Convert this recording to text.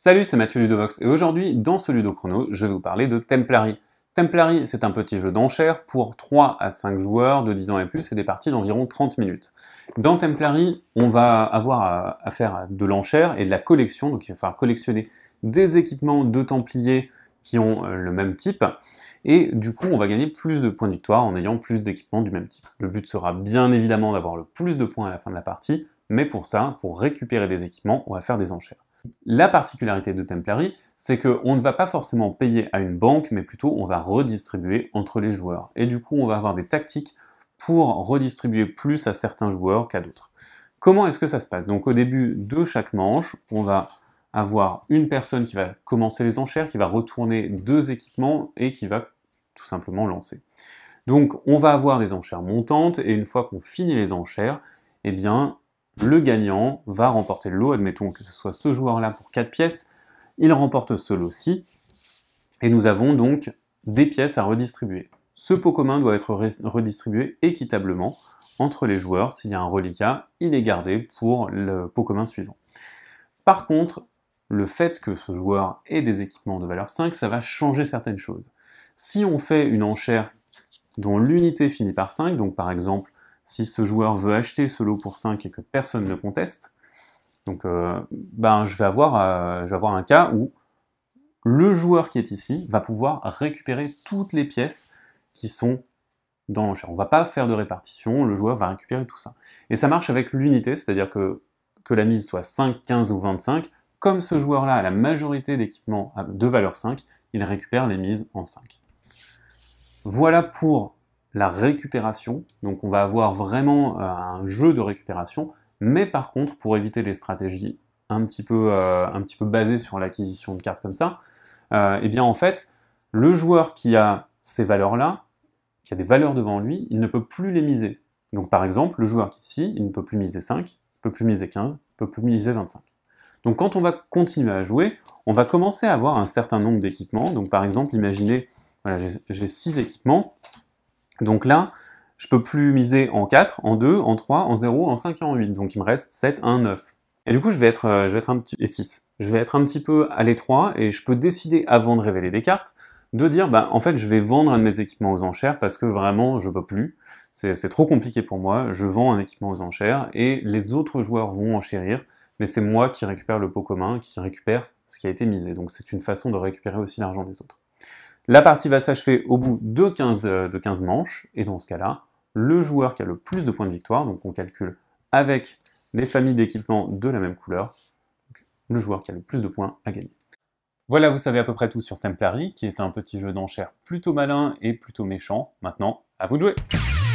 Salut, c'est Mathieu Ludovox et aujourd'hui, dans ce Ludo Chrono, je vais vous parler de Templary. Templary, c'est un petit jeu d'enchères pour 3 à 5 joueurs de 10 ans et plus et des parties d'environ 30 minutes. Dans Templary, on va avoir à faire de l'enchère et de la collection, donc il va falloir collectionner des équipements de Templiers qui ont euh, le même type, et du coup on va gagner plus de points de victoire en ayant plus d'équipements du même type. Le but sera bien évidemment d'avoir le plus de points à la fin de la partie, mais pour ça, pour récupérer des équipements, on va faire des enchères. La particularité de Templary, c'est qu'on ne va pas forcément payer à une banque, mais plutôt on va redistribuer entre les joueurs. Et du coup, on va avoir des tactiques pour redistribuer plus à certains joueurs qu'à d'autres. Comment est-ce que ça se passe Donc au début de chaque manche, on va avoir une personne qui va commencer les enchères, qui va retourner deux équipements et qui va tout simplement lancer. Donc on va avoir des enchères montantes et une fois qu'on finit les enchères, eh bien le gagnant va remporter le lot, admettons que ce soit ce joueur-là pour 4 pièces, il remporte ce lot-ci, et nous avons donc des pièces à redistribuer. Ce pot commun doit être redistribué équitablement entre les joueurs. S'il y a un reliquat, il est gardé pour le pot commun suivant. Par contre, le fait que ce joueur ait des équipements de valeur 5, ça va changer certaines choses. Si on fait une enchère dont l'unité finit par 5, donc par exemple si ce joueur veut acheter ce lot pour 5 et que personne ne conteste, donc euh, ben, je, vais avoir, euh, avoir un cas où le joueur qui est ici va pouvoir récupérer toutes les pièces qui sont dans l'enchère. On ne va pas faire de répartition, le joueur va récupérer tout ça. Et ça marche avec l'unité, c'est-à-dire que, que la mise soit 5, 15 ou 25, comme ce joueur-là a la majorité d'équipements de valeur 5, il récupère les mises en 5. Voilà pour la récupération. Donc on va avoir vraiment euh, un jeu de récupération, mais par contre, pour éviter les stratégies un petit peu, euh, un petit peu basées sur l'acquisition de cartes comme ça, euh, eh bien en fait, le joueur qui a ces valeurs-là, qui a des valeurs devant lui, il ne peut plus les miser. Donc par exemple, le joueur ici, il ne peut plus miser 5, il ne peut plus miser 15, il ne peut plus miser 25. Donc quand on va continuer à jouer, on va commencer à avoir un certain nombre d'équipements. Donc par exemple, imaginez, voilà, j'ai 6 équipements, donc là, je peux plus miser en 4, en 2, en 3, en 0, en 5 et en 8. Donc il me reste 7, 1, 9. Et du coup, je vais être, euh, je vais être un petit et 6. Je vais être un petit peu à l'étroit et je peux décider avant de révéler des cartes de dire bah en fait je vais vendre un de mes équipements aux enchères parce que vraiment je peux plus. C'est trop compliqué pour moi. Je vends un équipement aux enchères et les autres joueurs vont enchérir, mais c'est moi qui récupère le pot commun, qui récupère ce qui a été misé. Donc c'est une façon de récupérer aussi l'argent des autres. La partie va s'achever au bout de 15, euh, manches, et dans ce cas-là, le joueur qui a le plus de points de victoire, donc on calcule avec les familles d'équipements de la même couleur, le joueur qui a le plus de points à gagner. Voilà, vous savez à peu près tout sur Templary, qui est un petit jeu d'enchères plutôt malin et plutôt méchant. Maintenant, à vous de jouer